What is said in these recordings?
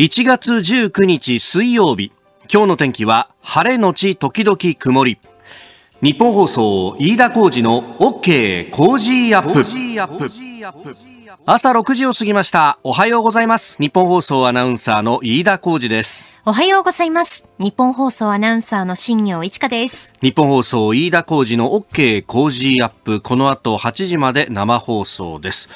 1月19日水曜日今日の天気は晴れのち時々曇り日本放送飯田浩二の OK 工事アップ朝6時を過ぎましたおはようございます日本放送アナウンサーの飯田浩二ですおはようございます日本放送アナウンサーの新業一華です日本放送飯田浩二の OK 工事アップこの後8時まで生放送です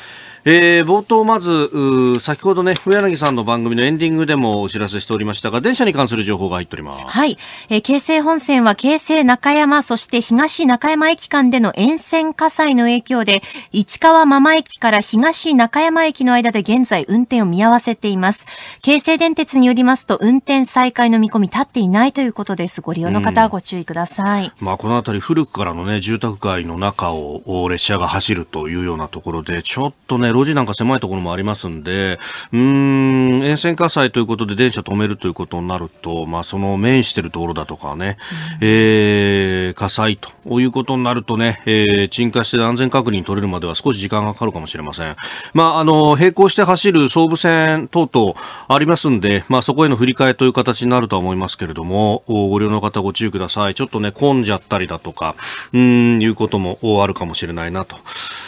えー、冒頭まず先ほどね上柳さんの番組のエンディングでもお知らせしておりましたが電車に関する情報が入っておりますはい、えー、京成本線は京成中山そして東中山駅間での沿線火災の影響で市川真間駅から東中山駅の間で現在運転を見合わせています京成電鉄によりますと運転再開の見込み立っていないということですご利用の方はご注意ください、まあこの辺り古くからのね住宅街の中を列車が走るというようなところでちょっとね路地なんか狭いところもありますんで、うーん、沿線火災ということで電車止めるということになると、まあ、その面してるところだとかね、うん、えー、火災ということになるとね、えー、鎮火して安全確認取れるまでは少し時間がかかるかもしれません。まあ、あの、並行して走る総武線等々ありますんで、まあ、そこへの振り替えという形になるとは思いますけれども、ご利用の方ご注意ください。ちょっとね、混んじゃったりだとか、うん、いうこともあるかもしれないなと。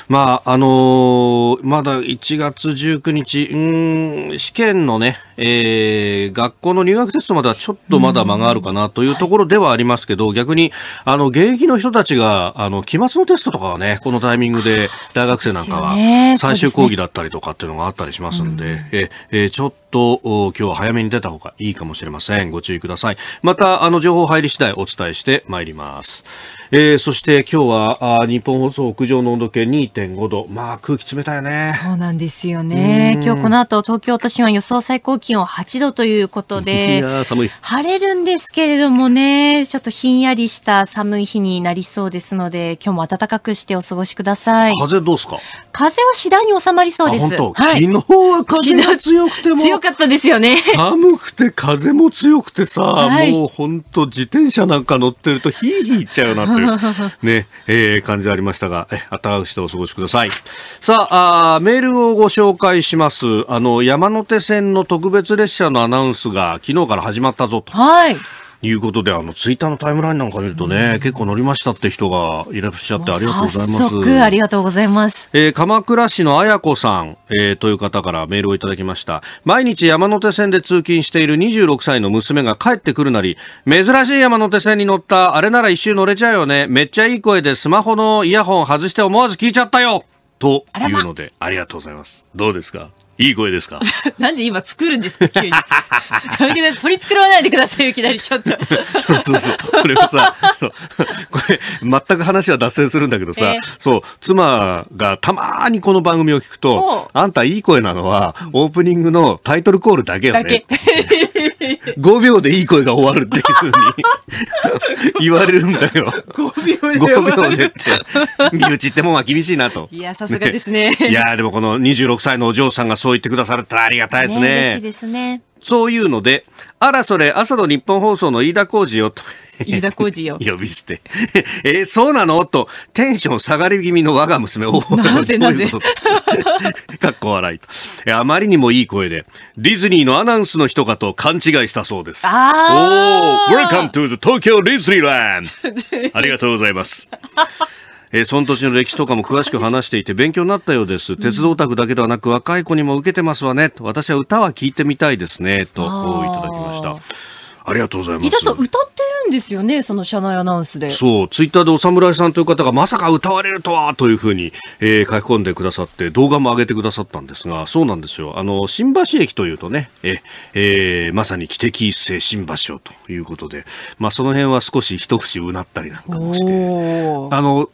まあ、あのーままだ1月19日、うん、試験のね、えー、学校の入学テストまではちょっとまだ間があるかなというところではありますけど、逆に、あの、現役の人たちが、あの、期末のテストとかはね、このタイミングで、大学生なんかは、最終講義だったりとかっていうのがあったりしますんで、え、えちょっと、今日は早めに出た方がいいかもしれません。ご注意ください。また、あの、情報入り次第お伝えしてまいります。えー、そして今日はあ日本放送屋上の温度計2.5度、まあ空気冷たいね。そうなんですよね。今日この後東京都心は予想最高気温8度ということで、いいや寒晴れるんですけれどもね、ちょっとひんやりした寒い日になりそうですので、今日も暖かくしてお過ごしください。風どうですか？風は次第に収まりそうです。はい、昨日は風が強くても強かったですよね。寒くて風も強くてさ、はい、もう本当自転車なんか乗ってるとヒーヒーいっちゃうな。ね、えー、感じありましたが、え、あったかくしてお過ごしください。さああ、メールをご紹介します。あの、山手線の特別列車のアナウンスが昨日から始まったぞと。はい。いうことで、あの、ツイッターのタイムラインなんか見るとね、うん、結構乗りましたって人がいらっしゃって、ありがとうございます。早速、ありがとうございます。えー、鎌倉市のあやこさん、えー、という方からメールをいただきました。毎日山手線で通勤している26歳の娘が帰ってくるなり、珍しい山手線に乗った、あれなら一周乗れちゃうよね。めっちゃいい声でスマホのイヤホン外して思わず聞いちゃったよというので、ありがとうございます。どうですかいい声ですか なんで今作るんですか急に。取り繕わないでくださいいきなりちょっと。そうそうそう。これさ、そうこれ全く話は脱線するんだけどさ、えー、そう、妻がたまにこの番組を聞くと、あんたいい声なのはオープニングのタイトルコールだけよね。だけ。5秒でいい声が終わるっていうふうに言われるんだよ。5秒で5秒でって。身内ってもんは厳しいなと。いや、さすがですね。ねいや、でもこの26歳のお嬢さんがそう言ってくださるっありがたいですね。ね嬉しいですね。そういうので、あらそれ、朝の日本放送の飯田浩二よと。飯田浩二よ。呼び捨て。えそうなのと、テンション下がり気味の我が娘、大なぜなぜ。かっこ笑いと。あまりにもいい声で、ディズニーのアナウンスの人かと勘違いしたそうです。ああ。おー、Welcome to the Tokyo Disneyland! ありがとうございます。えー、その土地の歴史とかも詳しく話していて勉強になったようです。鉄道オタクだけではなく若い子にも受けてますわね。私は歌は聴いてみたいですね。と、いただきました。ありがとうございます。歌ってるんですよね、その社内アナウンスで。そう、ツイッターでお侍さんという方がまさか歌われるとはというふうに、えー、書き込んでくださって、動画も上げてくださったんですが、そうなんですよ。あの、新橋駅というとね、え、えー、まさに汽笛一斉新橋をということで、まあその辺は少し一節うなったりなんかもして、あの、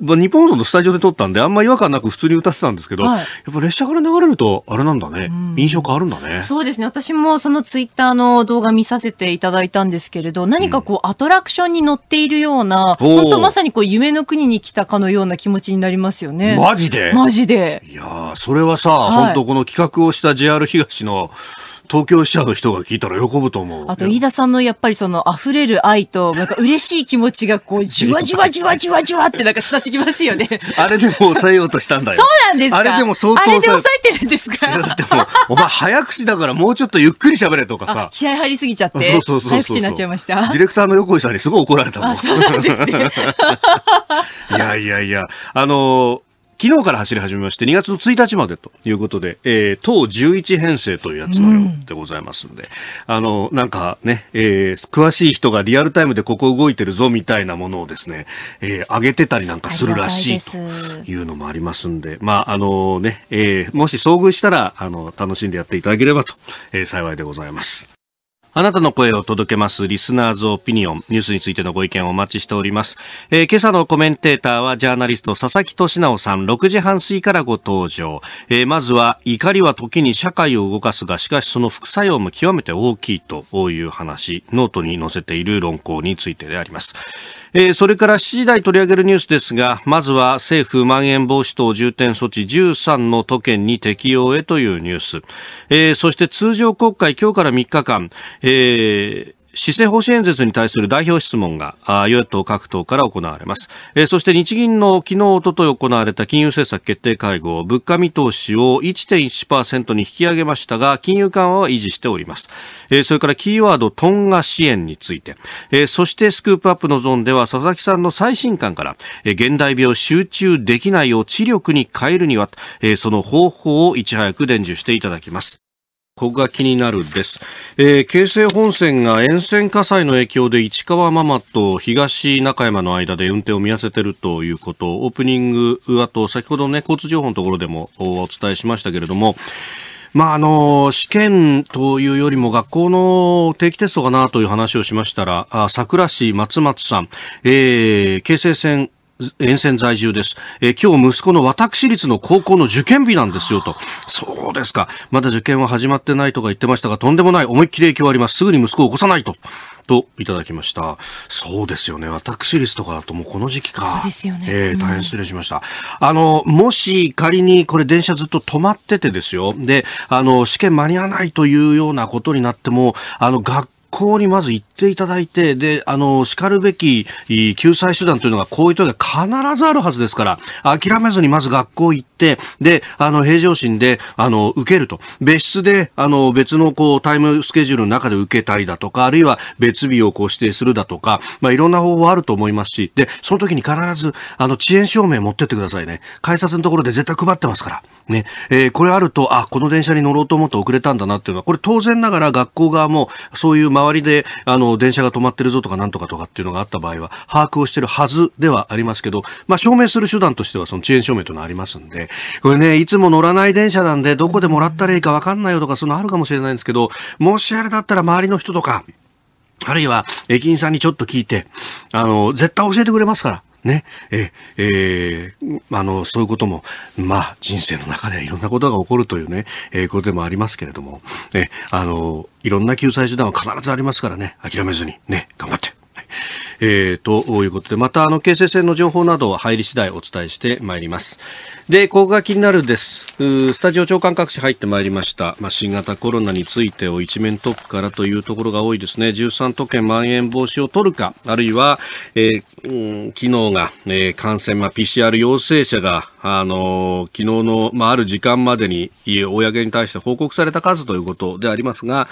日本放送のスタジオで撮ったんであんま違和感なく普通に歌ってたんですけど、はい、やっぱ列車から流れるとあれなんだね、うん、印象変わるんだねそうですね私もそのツイッターの動画見させていただいたんですけれど何かこう、アトラクションに乗っているような本当まさにこう夢の国に来たかのような気持ちになりますよねマジでマジでいやそれはさ、はい、本当この企画をした JR 東の東京支社の人が聞いたら喜ぶと思う。あと、飯田さんのやっぱりその溢れる愛と、なんか嬉しい気持ちがこう、じわじわじわじわじわってなんか伝ってきますよね。あれでも抑えようとしたんだよ。そうなんですかあれでも相当抑え。あれで抑えてるんですかだっても、う、お前早口だからもうちょっとゆっくり喋れとかさ。気合入りすぎちゃって。そうそうそう早口になっちゃいました。ディレクターの横井さんにすごい怒られたもん。あ、そうなんですね。いやいやいや、あのー昨日から走り始めまして、2月の1日までということで、えー、党11編成というやつのようでございますんで、うん、あの、なんかね、えー、詳しい人がリアルタイムでここ動いてるぞみたいなものをですね、えー、上げてたりなんかするらしいというのもありますんで、まあ、あのね、えー、もし遭遇したら、あの、楽しんでやっていただければと、えー、幸いでございます。あなたの声を届けます。リスナーズオピニオン。ニュースについてのご意見をお待ちしております。えー、今朝のコメンテーターは、ジャーナリスト、佐々木俊直さん、6時半過ぎからご登場。えー、まずは、怒りは時に社会を動かすが、しかしその副作用も極めて大きいという話、ノートに載せている論考についてであります。えー、それから7時台取り上げるニュースですが、まずは政府まん延防止等重点措置13の都県に適用へというニュース。えー、そして通常国会今日から3日間、えー施政方針演説に対する代表質問が与党各党から行われます、えー、そして日銀の昨日おととい行われた金融政策決定会合物価見通しを1.1%に引き上げましたが金融緩和は維持しております、えー、それからキーワードトンガ支援について、えー、そしてスクープアップのゾーンでは佐々木さんの最新刊から、え現代病集中できないを知力に変えるには、えその方法をいち早く伝授していただきますここが気になるです、えー、京成本線が沿線火災の影響で市川ママと東中山の間で運転を見合わせているということオープニングあと先ほどね交通情報のところでもお伝えしましたけれどもまあ、あの、試験というよりも学校の定期テストかなという話をしましたら、あ桜市松松さん、えー、京成線沿線在住です。え今日息子の私立の高校の受験日なんですよと。そうですか。まだ受験は始まってないとか言ってましたが、とんでもない。思いっきり影響あります。すぐに息子を起こさないと。と、いただきました。そうですよね。私立とかだともうこの時期か。そうですよね。えー、大変失礼しました。うん、あの、もし仮にこれ電車ずっと止まっててですよ。で、あの、試験間に合わないというようなことになっても、あの、学行にまず行っていただいて、で、あの、しかるべき救済手段というのが、こういう時は必ずあるはずですから、諦めずにまず学校行って、、で、あの、平常心で、あの、受けると。別室で、あの、別のこう、タイムスケジュールの中で受けたりだとか、あるいは別日をこう指定するだとか、まあ、いろんな方法あると思いますし、で、その時に必ず、あの、遅延証明持ってってくださいね。改札のところで絶対配ってますから。ね。えー、これあると、あ、この電車に乗ろうと思って遅れたんだなっていうのは、これ当然ながら学校側も、そういう周りで、あの、電車が止まってるぞとかなんとかとかっていうのがあった場合は、把握をしてるはずではありますけど、まあ、証明する手段としては、その遅延証明というのはありますんで、これね、いつも乗らない電車なんで、どこでもらったらいいかわかんないよとか、そのあるかもしれないんですけど、もしあれだったら周りの人とか、あるいは駅員さんにちょっと聞いて、あの、絶対教えてくれますから。ね。え、えー、あの、そういうことも、まあ、人生の中でいろんなことが起こるというね、えー、ことでもありますけれども、え、あの、いろんな救済手段は必ずありますからね、諦めずに、ね、頑張って。えー、ということで、また、あの、京成線の情報などは入り次第お伝えしてまいります。で、ここが気になるです。スタジオ長官各紙入ってまいりました。まあ、新型コロナについてを一面トップからというところが多いですね。13都県まん延防止を取るか、あるいは、えー、昨日が、えー、感染、まあ、PCR 陽性者が、あの昨日の、まあ、ある時間までに、公に対して報告された数ということでありますが、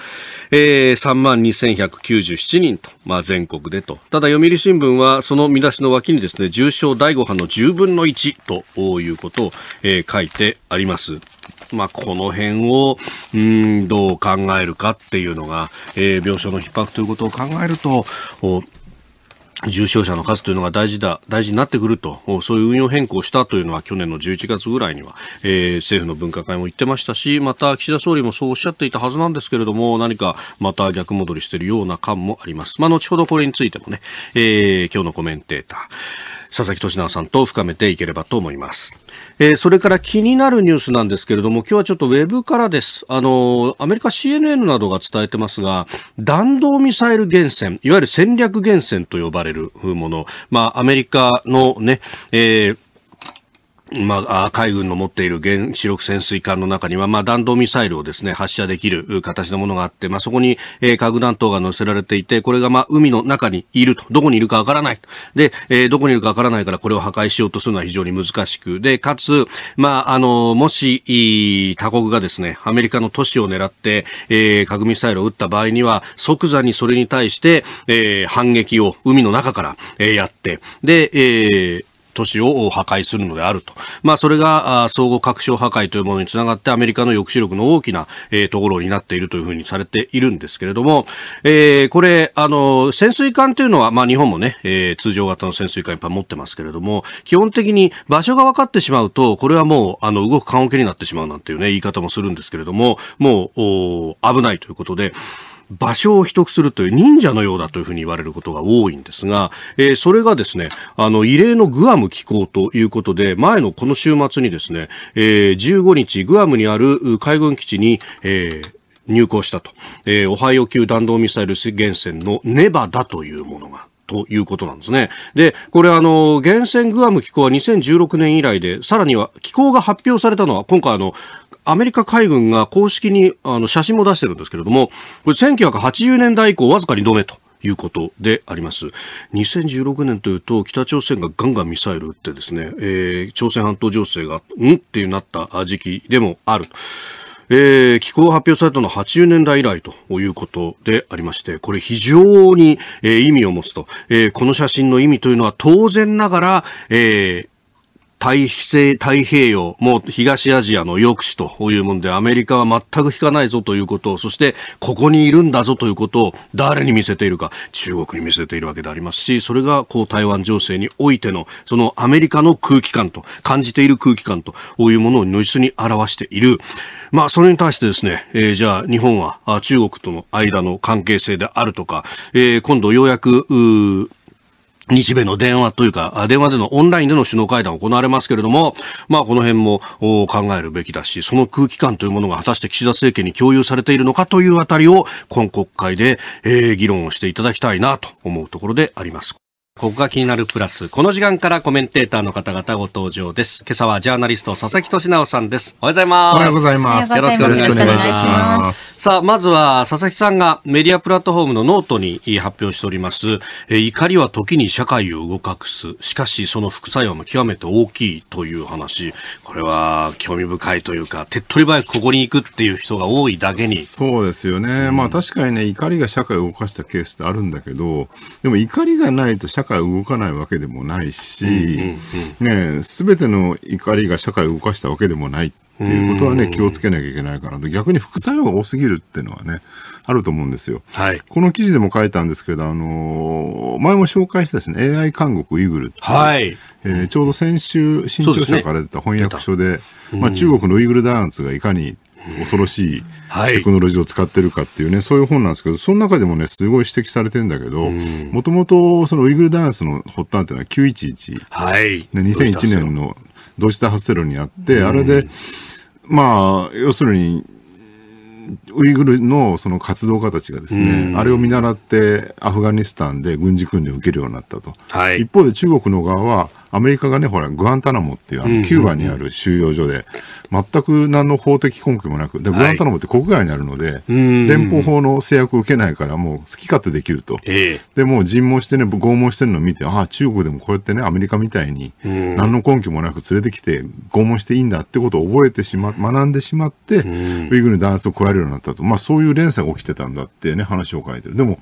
えー、32,197人とまあ、全国でと。ただ、読売新聞は、その見出しの脇にですね、重症第5波の10分の1ということを、えー、書いてあります。まあ、この辺を、うん、どう考えるかっていうのが、えー、病床の逼迫ということを考えると、重症者の数というのが大事だ、大事になってくると、そういう運用変更したというのは去年の11月ぐらいには、えー、政府の分科会も言ってましたし、また岸田総理もそうおっしゃっていたはずなんですけれども、何かまた逆戻りしているような感もあります。まあ、後ほどこれについてもね、えー、今日のコメンテーター、佐々木俊直さんと深めていければと思います。えー、それから気になるニュースなんですけれども、今日はちょっとウェブからです。あの、アメリカ CNN などが伝えてますが、弾道ミサイル原戦、いわゆる戦略原戦と呼ばれるもの、まあ、アメリカのね、えーまあ、海軍の持っている原子力潜水艦の中には、まあ、弾道ミサイルをですね、発射できる形のものがあって、まあ、そこに、えー、核弾頭が乗せられていて、これが、まあ、海の中にいると。どこにいるかわからない。で、えー、どこにいるかわからないから、これを破壊しようとするのは非常に難しく。で、かつ、まあ、あの、もし、他国がですね、アメリカの都市を狙って、えー、核ミサイルを撃った場合には、即座にそれに対して、えー、反撃を海の中から、えー、やって、で、えー、都市を破壊するのであると。まあ、それが、相互拡張破壊というものにつながって、アメリカの抑止力の大きな、えー、ところになっているというふうにされているんですけれども、えー、これ、あの、潜水艦というのは、まあ、日本もね、えー、通常型の潜水艦いっぱい持ってますけれども、基本的に場所が分かってしまうと、これはもう、あの、動く棺桶になってしまうなんていうね、言い方もするんですけれども、もう、危ないということで、場所を秘匿するという忍者のようだというふうに言われることが多いんですが、えー、それがですね、あの、異例のグアム気候ということで、前のこの週末にですね、えー、15日、グアムにある海軍基地に、えー、入港したと、えー、オハイオ級弾道ミサイル原潜のネバダというものがということなんですね。で、これあの、源泉グアム機構は2016年以来で、さらには機構が発表されたのは、今回あの、アメリカ海軍が公式にあの写真も出してるんですけれども、これ1980年代以降わずかに度目と。いうことであります。2016年というと、北朝鮮がガンガンミサイル撃ってですね、えー、朝鮮半島情勢が、うんっていうなった時期でもある。えー、気候発表されたのは80年代以来ということでありまして、これ非常に、えー、意味を持つと、えー、この写真の意味というのは当然ながら、え大西太平洋、もう東アジアの抑止というもんで、アメリカは全く引かないぞということを、そしてここにいるんだぞということを誰に見せているか、中国に見せているわけでありますし、それがこう台湾情勢においての、そのアメリカの空気感と、感じている空気感というものを如実に表している。まあ、それに対してですね、えー、じゃあ日本は中国との間の関係性であるとか、えー、今度ようやく、う日米の電話というか、電話でのオンラインでの首脳会談を行われますけれども、まあこの辺も考えるべきだし、その空気感というものが果たして岸田政権に共有されているのかというあたりを今国会で、えー、議論をしていただきたいなと思うところであります。ここが気になるプラス。この時間からコメンテーターの方々ご登場です。今朝はジャーナリスト佐々木俊直さんです。おはようございます。おはようございます。よろしくお願いします。さあ、まずは佐々木さんがメディアプラットフォームのノートに発表しております。え怒りは時に社会を動かす。しかし、その副作用も極めて大きいという話。これは興味深いというか、手っ取り早くここに行くっていう人が多いだけに。そうですよね。うん、まあ確かにね、怒りが社会を動かしたケースってあるんだけど、でも怒りがないと社会会動かないわけでもないし、ね、すべての怒りが社会を動かしたわけでもないっていうことはね、気をつけなきゃいけないかなと、逆に副作用が多すぎるっていうのはね、あると思うんですよ。はい、この記事でも書いたんですけど、あのー、前も紹介したし、ね、AI 監獄イーグルって、はい、えー、ちょうど先週、新潮社から出た翻訳書で、でねうん、まあ、中国のウイグル弾圧がいかに恐ろしいテクノロジーを使ってるかっていうね、そういう本なんですけど、その中でもね、すごい指摘されてるんだけど、もともとそのウイグルダンスの発端っていうのは911。はい。2001年の同時多発テロにあって、あれで、まあ、要するに、ウイグルのその活動家たちがですね、あれを見習ってアフガニスタンで軍事訓練を受けるようになったと、はい、一方で中国の側はアメリカがね、ほら、グアンタナモっていう、あの、キューバにある収容所で、全く何の法的根拠もなく、で、グアンタナモって国外にあるので、はい、連邦法の制約を受けないから、もう好き勝手できると。えー、で、もう尋問してね、拷問してるのを見て、ああ、中国でもこうやってね、アメリカみたいに、何の根拠もなく連れてきて、拷問していいんだってことを覚えてしま、学んでしまって、ウイグルに弾圧を加えるようになったと。まあ、そういう連鎖が起きてたんだってね、話を書いてる。でも、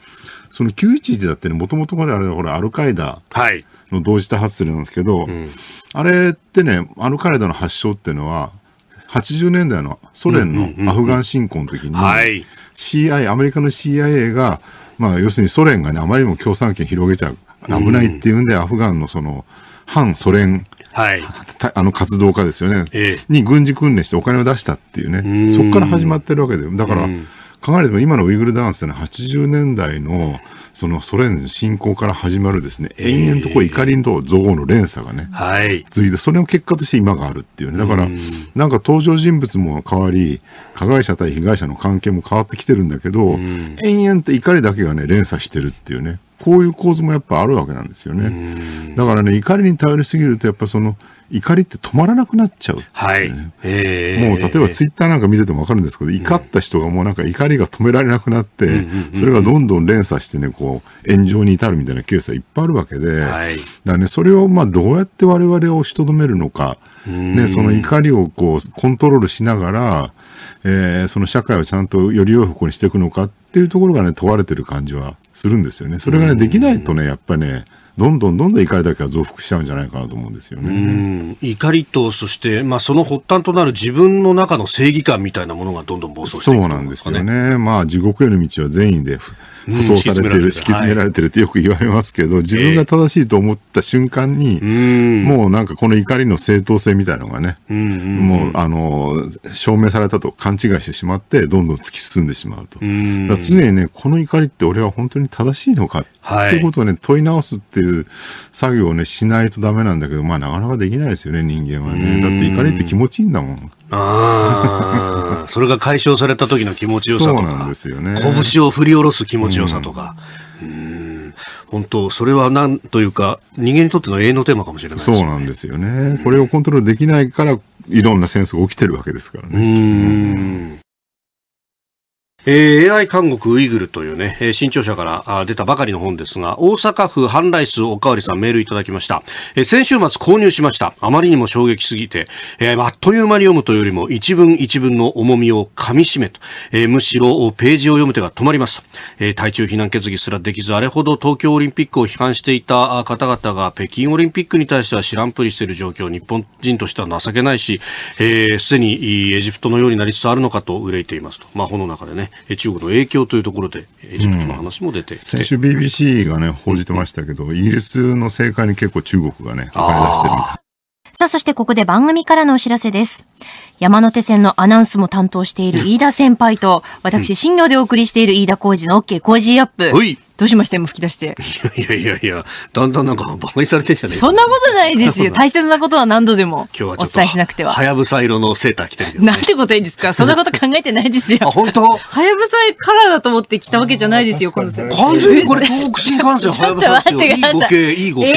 その911だってね、もともとこれあれ、ほら、アルカイダ。はい。の同時多発するなんですけど、うん、あれってね、あの彼らの発祥っていうのは、80年代のソ連のアフガン侵攻の時に、CIA、アメリカの CIA が、まあ、要するにソ連がね、あまりにも共産権広げちゃう、危ないっていうんで、アフガンのその、反ソ連、はい、あの活動家ですよね、ええ、に軍事訓練してお金を出したっていうね、うそこから始まってるわけで、だから、うん考えても今のウイグルダンスってのは80年代のそのソ連侵攻から始まるですね、延々とこう怒りと憎悪の連鎖がね、はい、続いて、それの結果として今があるっていうね、だから、なんか登場人物も変わり、加害者対被害者の関係も変わってきてるんだけど、延々と怒りだけがね、連鎖してるっていうね、こういう構図もやっぱあるわけなんですよね。だからね、怒りに頼りすぎると、やっぱその、怒りって止まらなくなっちゃう、ね、はい。えー、もう例えばツイッターなんか見ててもわかるんですけど、怒った人がもうなんか怒りが止められなくなって、うん、それがどんどん連鎖してね、こう、炎上に至るみたいなケースはいっぱいあるわけで、はい、だね、それをまあどうやって我々を押しとどめるのか、ね、その怒りをこう、コントロールしながら、えー、その社会をちゃんとより良い方向にしていくのかっていうところがね、問われてる感じはするんですよね。それがね、できないとね、やっぱね、どんどんどんどん怒りだけは増幅しちゃうんじゃないかなと思うんですよね。怒りと、そして、まあ、その発端となる自分の中の正義感みたいなものがどんどん暴走していく、ね、そうなんですよね。まあ、地獄への道は善意で、舗装されてる、敷き詰められてるってよく言われますけど、自分が正しいと思った瞬間に、もうなんかこの怒りの正当性みたいなのがね、もうあの、証明されたと勘違いしてしまって、どんどん突き進んでしまうと。常にね、この怒りって俺は本当に正しいのか、ってことをね、問い直すっていう作業をね、しないとダメなんだけど、まあなかなかできないですよね、人間はね。だって怒りって気持ちいいんだもん。ああ、それが解消された時の気持ちよさとか、そうですよね、拳を振り下ろす気持ちよさとか、うん、うん本当、それはなんというか、人間にとっての永遠のテーマかもしれないです、ね、そうなんですよね、これをコントロールできないから、いろんな戦争が起きてるわけですからね。うんえー、AI 監獄ウイグルというね、えー、新潮社から出たばかりの本ですが、大阪府ハンライスおかわりさんメールいただきました。えー、先週末購入しました。あまりにも衝撃すぎて、えー、あっという間に読むというよりも一文一文の重みを噛み締めと、えー、むしろページを読む手が止まります。えー、対中非難決議すらできず、あれほど東京オリンピックを批判していた方々が北京オリンピックに対しては知らんぷりしている状況、日本人としては情けないし、す、えー、で、にエジプトのようになりつつあるのかと憂いていますと。まあ、本の中でね。中国の影響というところで、エジプトの話も出てて、うん、先週 BBC がね、報じてましたけど、イギリスの政界に結構中国がね、お金出してるみたい。さあ、そしてここで番組からのお知らせです。山手線のアナウンスも担当している飯田先輩と、私、新業でお送りしている飯田浩二の OK 工事アップ。はいどうしました今吹き出して。いやいやいやいや、だんだんなんかバカにされてんじゃねえそんなことないですよ。大切なことは何度でも。今日はお伝えしなくては。はやぶさ色のセーター着てるけど、ね、なんてこといいんですかそんなこと考えてないですよ。あ、本当はやぶさカラーだと思って着たわけじゃないですよ、この完全にこれ東北新幹線はやぶさいいご系、いいご系。え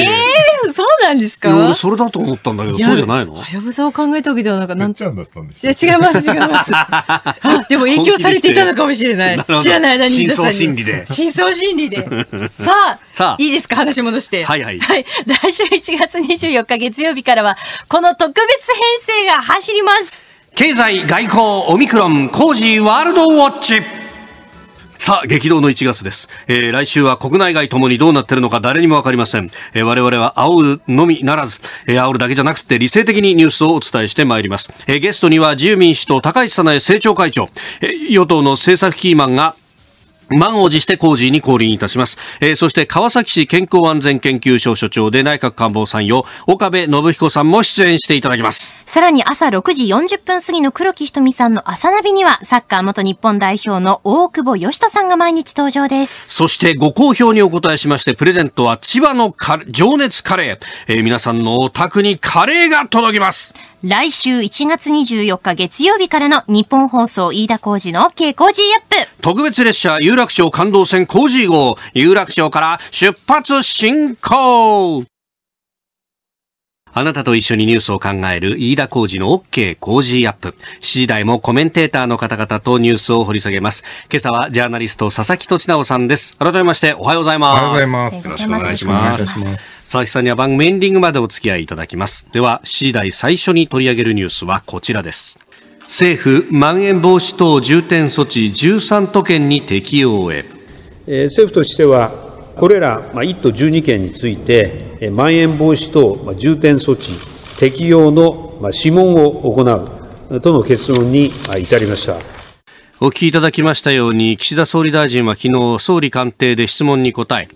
えー、そうなんですかそれだと思ったんだけど、そうじゃないのはやぶさを考えたわけではなく、なんちゃんだったんですいや、違います、違います。でも影響されていたのかもしれない。知らない間に。深層心理で。深層心理で。さあ、さあいいですか話戻して。はいはい。はい。来週1月24日月曜日からは、この特別編成が走ります。経済、外交、オミクロン、工事、ワールドウォッチ。さあ、激動の1月です。えー、来週は国内外ともにどうなってるのか誰にもわかりません。えー、我々は煽るのみならず、えー、煽るだけじゃなくて理性的にニュースをお伝えしてまいります。えー、ゲストには自由民主党高市早苗政調会長、えー、与党の政策キーマンが満を持して工事に降臨いたします、えー、そして川崎市健康安全研究所所長で内閣官房参与岡部信彦さんも出演していただきますさらに朝6時40分過ぎの黒木瞳さんの朝ナビにはサッカー元日本代表の大久保嘉人さんが毎日登場ですそしてご好評にお答えしましてプレゼントは千葉の情熱カレー、えー、皆さんのお宅にカレーが届きます来週1月24日月曜日からの日本放送飯田浩二の K 工事アップ特別列車有楽楽町感動線工事号、有楽町から出発進行あなたと一緒にニュースを考える飯田浩事の OK 工事アップ。7時台もコメンテーターの方々とニュースを掘り下げます。今朝はジャーナリスト佐々木俊直さんです。改めましておはようございます。おはようございます。よろしくお願いします。ます佐々木さんには番組エンディングまでお付き合いいただきます。では、7時台最初に取り上げるニュースはこちらです。政府まん延防止等重点措置13都県に適用へ政府としてはこれら1都12県についてまん延防止等重点措置適用の諮問を行うとの結論に至りました。お聞きいただきましたように、岸田総理大臣は昨日、総理官邸で質問に答え、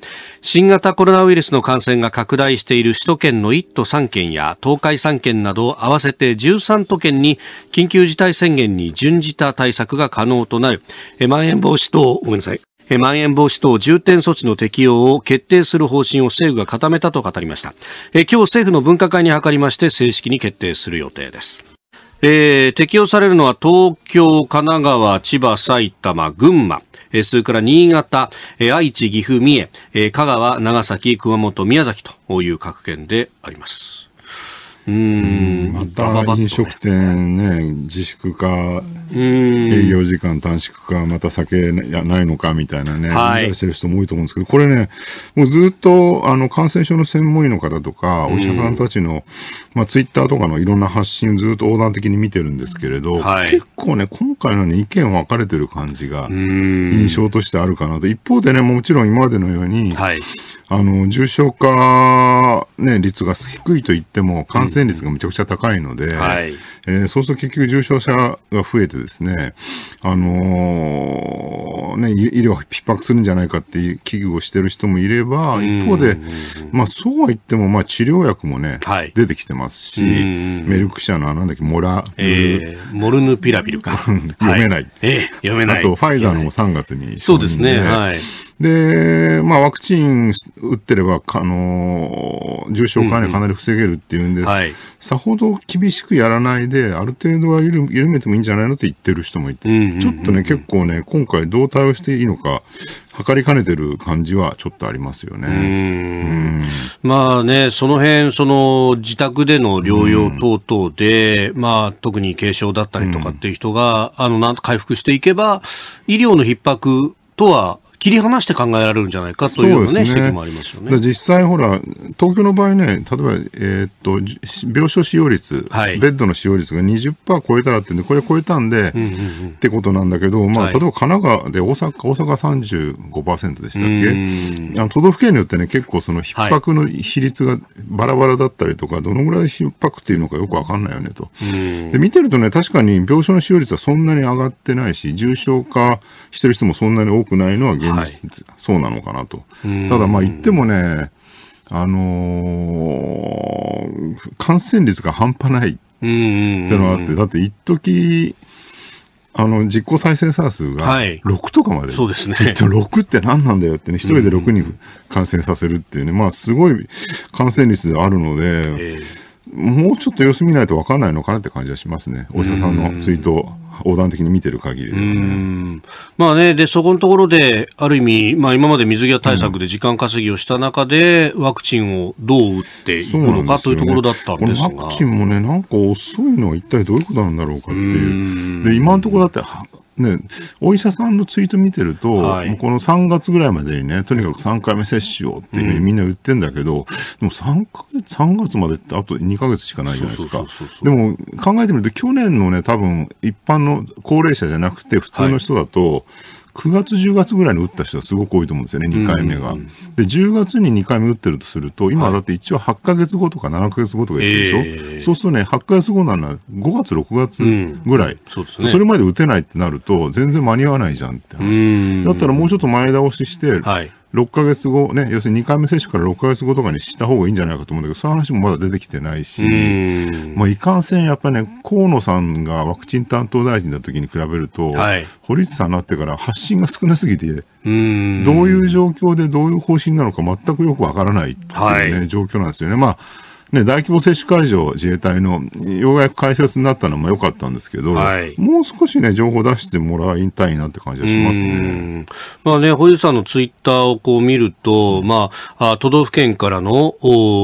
新型コロナウイルスの感染が拡大している首都圏の1都3県や東海3県など合わせて13都県に緊急事態宣言に準じた対策が可能となる、まん延防止等、ごめんなさい。まん延防止等重点措置の適用を決定する方針を政府が固めたと語りました。今日政府の分科会に諮りまして正式に決定する予定です。えー、適用されるのは東京、神奈川、千葉、埼玉、群馬、えー、それから新潟、えー、愛知、岐阜、三重、えー、香川、長崎、熊本、宮崎という各県であります。うん、また飲食店ね、自粛か、営業時間短縮か、また酒ないのかみたいなね、はい、してる人も多いと思うんですけど、これね、もうずっとあの感染症の専門医の方とか、お医者さんたちの、まあ、ツイッターとかのいろんな発信をずっと横断的に見てるんですけれど、はい、結構ね、今回のね、意見分かれてる感じが、印象としてあるかなと。一方でね、もちろん今までのように、はいあの、重症化、ね、率が低いと言っても、感染率がめちゃくちゃ高いので、うんはい、えー、そうすると結局重症者が増えてですね、あのー、ね、医療逼迫するんじゃないかっていう危惧をしてる人もいれば、一方で、うんまあ、そうは言っても、まあ、治療薬もね、はい、出てきてますし、うんメルク社の、なんだっけ、モラ、えー、モルヌピラビルか。読めない。はい、えー、読めない。あと、ファイザーのも3月に、そうですね、はい。で、まあ、ワクチン打ってれば、あの重症化はかなり防げるっていうんで、うんうんはい、さほど厳しくやらないで、ある程度は緩めてもいいんじゃないのって言ってる人もいて、うんうんうんうん、ちょっとね、結構ね、今回、どう対応していいのか、測りかねてる感じはちょっとありますよね。まあね、その辺、その自宅での療養等々で、まあ特に軽症だったりとかっていう人が、あの、なんと回復していけば、医療の逼迫とは切り離して考えられるんじゃないかという、ね、ね、指摘もありますよね。実際、ほら、東京の場合ね、例えば、えー、っと病床使用率、はい、ベッドの使用率が20%超えたらってんで、これ超えたんで、うんうんうん、ってことなんだけど、まあ、例えば神奈川で大阪、大阪35%でしたっけあの都道府県によってね、結構その逼迫の比率がバラバラだったりとか、はい、どのぐらい逼迫っていうのかよくわかんないよねと。で見てるとね、確かに病床の使用率はそんなに上がってないし、重症化してる人もそんなに多くないのは現現実、はい、そうなのかなと。ただまあ言ってもね、あのー、感染率が半端ないってのがあって、だって一時あの、実行再生産数が6とかまで。はい、そうですね。6って何なんだよってね、一人で6人感染させるっていうね、まあすごい感染率であるので、もうちょっと様子見ないと分かんないのかなって感じはしますね。お医者さんのツイート横断的に見てる限りでね。まあね、で、そこのところで、ある意味、まあ今まで水際対策で時間稼ぎをした中で、ワクチンをどう打っていくのか、ね、というところだったんですが。ワクチンもね、なんか遅いのは一体どういうことなんだろうかっていう。で、今のところだって、ね、お医者さんのツイート見てると、はい、もうこの3月ぐらいまでにね、とにかく3回目接種をっていうふうにみんな言ってんだけど、うん、でも3か月、3月までってあと2か月しかないじゃないですか。でも考えてみると、去年のね、多分一般の高齢者じゃなくて普通の人だと、はい9月、10月ぐらいに打った人はすごく多いと思うんですよね、2回目が。で、10月に2回目打ってるとすると、今だって一応8か月後とか7か月後とか言ってるでしょ、えー、そうするとね、8か月後なら5月、6月ぐらい、うんそね、それまで打てないってなると、全然間に合わないじゃんって話、だったらもうちょっと前倒しして、はい、6ヶ月後、ね、要するに2回目接種から6ヶ月後とかにした方がいいんじゃないかと思うんだけど、そういう話もまだ出てきてないし、もういかんせん、やっぱりね、河野さんがワクチン担当大臣だときに比べると、はい、堀内さんになってから発信が少なすぎて、どういう状況でどういう方針なのか全くよくわからないっていうね、はい、状況なんですよね。まあね、大規模接種会場、自衛隊の、ようやく開設になったのも良かったんですけど、はい、もう少しね、情報出してもらいたいなって感じがしますね。まあね、保有さんのツイッターをこう見ると、まあ、都道府県からの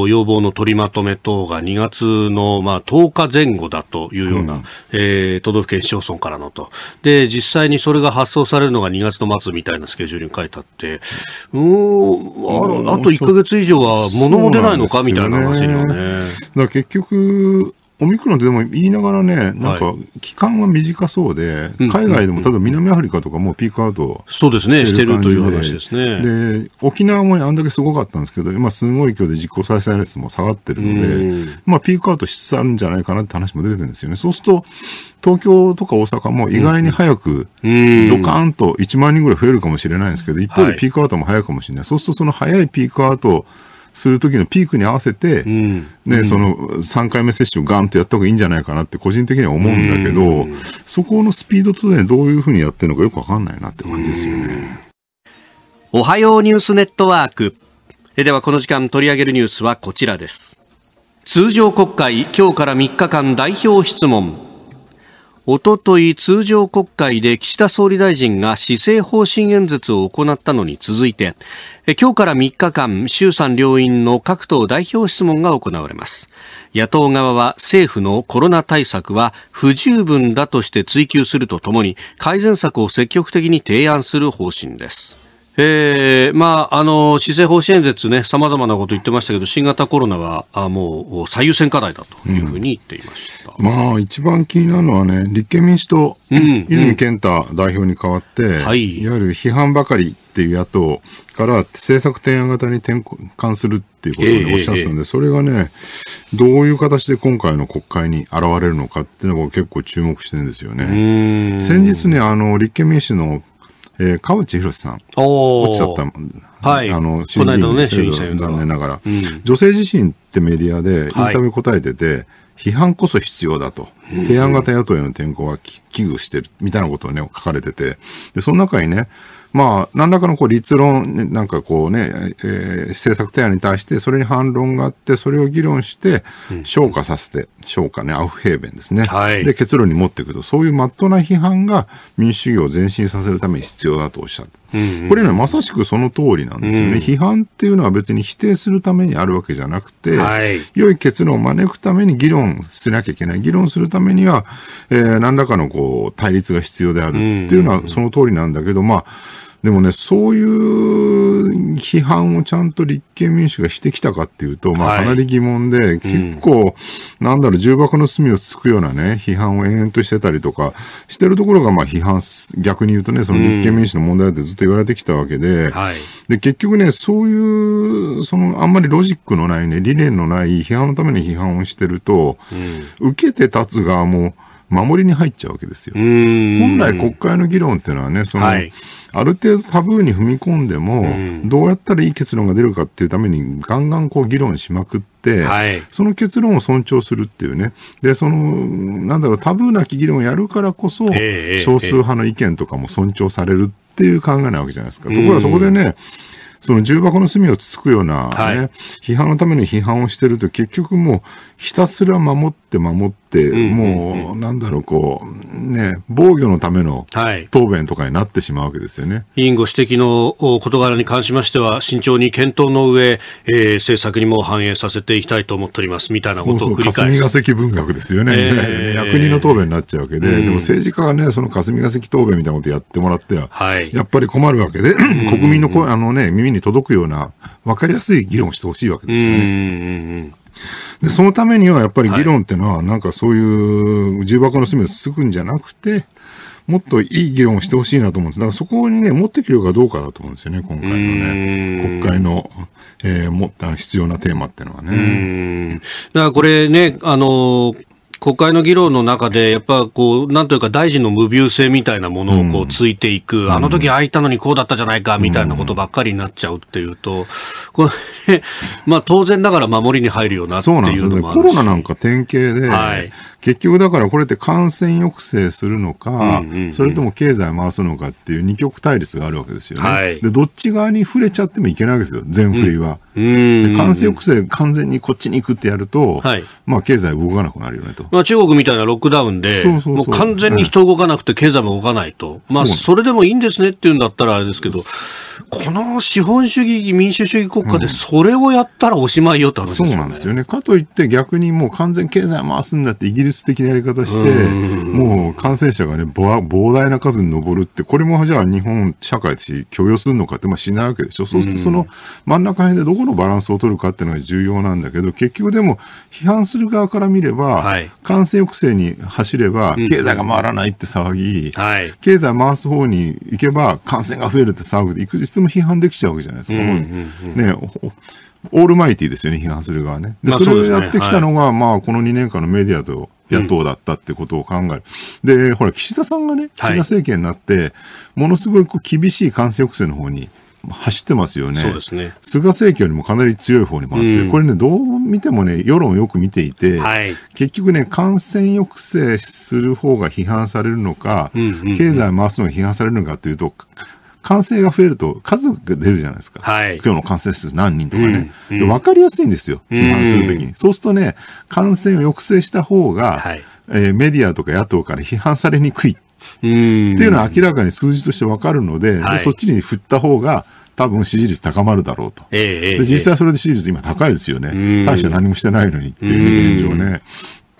要望の取りまとめ等が2月の、まあ、10日前後だというような、うん、えー、都道府県市町村からのと。で、実際にそれが発送されるのが2月の末みたいなスケジュールに書いてあって、うん、ああと1か月以上は物も出ないのかみたいな話にはね。ね。だ結局、オミクロンってでも言いながらね、なんか期間は短そうで、はい、海外でも、例えば南アフリカとかもピークアウトしてる感じで、そうですね、してるという話ですね。で、沖縄も、あんだけすごかったんですけど、今すごい勢いで実効再生率も下がってるので、うん、まあピークアウトしつつあるんじゃないかなって話も出てるんですよね。そうすると、東京とか大阪も意外に早く、ドカンと1万人ぐらい増えるかもしれないんですけど、一方でピークアウトも早いかもしれない。い、そうするとその早いピークアウト、する時のピークに合わせて、うん、ね、その3回目接種をガンとやった方がいいんじゃないかなって個人的には思うんだけど、うん、そこのスピードとね、どういうふうにやってるのかよくわかんないなって感じですよね。おはようニュースネットワーク。えではこの時間取り上げるニュースはこちらです。通常国会、今日から3日間代表質問。おととい通常国会で岸田総理大臣が施政方針演説を行ったのに続いて今日から3日間衆参両院の各党代表質問が行われます野党側は政府のコロナ対策は不十分だとして追及するとともに改善策を積極的に提案する方針ですえー、まあ、あの、施政方針演説ね、様々なこと言ってましたけど、新型コロナは、あもう、最優先課題だというふうに言っていました。うん、まあ、一番気になるのはね、立憲民主党、うん、泉健太代表に代わって、はい、いわゆる批判ばかりっていう野党から政策提案型に転換するっていうことをおっしゃってたんで、それがね、どういう形で今回の国会に現れるのかっていうのを結構注目してるんですよね。先日ね、あの、立憲民主のえー、川内宏さん。落ちちゃった。はい。あの、衆議院の、ね、残念ながら、うん、女性自身ってメディアでインタビュー答えてて、はい、批判こそ必要だと。提案型野党への転向は危惧してる、みたいなことをね、書かれてて。で、その中にね、まあ、何らかのこう立論、なんかこうね、えー、政策提案に対して、それに反論があって、それを議論して、消化させて、消化ね、アフヘーベンですね。はい、で、結論に持っていくと、そういうまっとうな批判が民主主義を前進させるために必要だとおっしゃって、うんうん、これね、まさしくその通りなんですよね、うん、批判っていうのは別に否定するためにあるわけじゃなくて、はい、良い結論を招くために議論しなきゃいけない。議論するためには、えー、何らかのこう対立が必要であるっていうのはその通りなんだけど、まあ、でもね、そういう批判をちゃんと立憲民主がしてきたかっていうと、まあ、かなり疑問で、はい、結構、うん、なんだろう、重箱の隅をつくようなね、批判を延々としてたりとか、してるところが、まあ、批判、逆に言うとね、その立憲民主の問題だってずっと言われてきたわけで、うんはい、で、結局ね、そういう、その、あんまりロジックのないね、理念のない批判のために批判をしてると、うん、受けて立つ側も、守りに入っちゃうわけですよ。本来国会の議論っていうのはね、その、はい、ある程度タブーに踏み込んでも、どうやったらいい結論が出るかっていうために、ガンガンこう議論しまくって、はい、その結論を尊重するっていうね。で、その、なんだろう、タブーなき議論をやるからこそ、少数派の意見とかも尊重されるっていう考えなわけじゃないですか。ところがそこでね、その重箱の隅をつつくような、ね、はい、批判のために批判をしてると結局もうひたすら守って守って、もう、なんだろう、こう、ね、防御のための答弁とかになってしまうわけですよね。はい、委員ご指摘の事柄に関しましては、慎重に検討の上、えー、政策にも反映させていきたいと思っております、みたいなことを繰り返す。そうそう霞が関文学ですよね。えー、役人の答弁になっちゃうわけで、でも政治家がね、その霞が関答弁みたいなことやってもらっては、はい、やっぱり困るわけで、国民の声、あのね、耳に届くような、わかりやすい議論をしてほしいわけですよね。うんうんうんで、そのためにはやっぱり議論っていうのは、なんかそういう重箱の隅をつつくんじゃなくて、もっといい議論をしてほしいなと思うんです。だからそこにね、持ってきるかどうかだと思うんですよね、今回のね。国会の、えー、も必要なテーマっていうのはね。だからこれね、あのー、国会の議論の中で、やっぱこう、なんというか大臣の無病性みたいなものをこう、ついていく、うん、あの時ああいたのにこうだったじゃないか、みたいなことばっかりになっちゃうっていうと、これ、まあ当然ながら守りに入るよなっていうのもあるし。コロナなんか典型で、はい、結局だからこれって感染抑制するのか、うんうんうん、それとも経済回すのかっていう二極対立があるわけですよね、はい、でどっち側に触れちゃってもいけないわけですよ全振りは、うんで感染抑制完全にこっちに行くってやると、はい、まあ経済動かなくなるよねと、まあ、中国みたいなロックダウンでもう完全に人動かなくて経済も動かないと、まあそれでもいいんですねっていうんだったらあれですけどこの資本主義民主主義国家でそれをやったらおしまいよって話ですよね、うん、そうなんですよねかといって逆にもう完全経済回すんだってイギリス術的なやり方して、もう感染者がね、膨大な数に上るって、これもじゃあ日本社会として許容するのかって、まあ、しないわけでしょ。そうするとその真ん中辺でどこのバランスを取るかっていうのが重要なんだけど、結局でも批判する側から見れば、はい、感染抑制に走れば、経済が回らないって騒ぎ、はい、経済回す方に行けば感染が増えるって騒ぐで、いくつも批判できちゃうわけじゃないですか。うんうんうん、ねオールマイティですよね、批判する側ね。で、まあ、それをやってきたのが、まあ、この2年間のメディアと野党だったってことを考える、うん、でほら岸田さんがね、岸田政権になって、はい、ものすごく厳しい感染抑制の方に走ってますよねそうですね、菅政権よりもかなり強い方に回って、うん、これね、どう見てもね、世論をよく見ていて、はい、結局ね、感染抑制する方が批判されるのか、うんうんうん、経済回すのが批判されるのかというと、感染が増えると数が出るじゃないですか。はい、今日の感染数何人とかね。うん分かりやすいんですよ、批判するときに。そうするとね、感染を抑制した方が、はい、えー、メディアとか野党から批判されにくいっていうのは明らかに数字として分かるので、でそっちに振った方が、多分支持率高まるだろうと、えーえー、で実際それで支持率今高いですよね、大して何もしてないのにっていう現状ね、